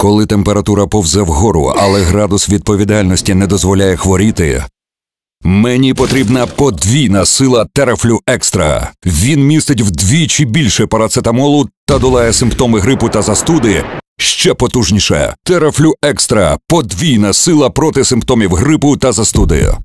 Коли температура повзе вгору, але градус відповідальності не дозволяє хворіти. Мені потрібна подвійна сила терафлю екстра. Він містить вдвічі більше парацетамолу та долає симптоми грипу та застуди. Ще потужніше. Терафлю екстра подвійна сила проти симптомів грипу та застуди.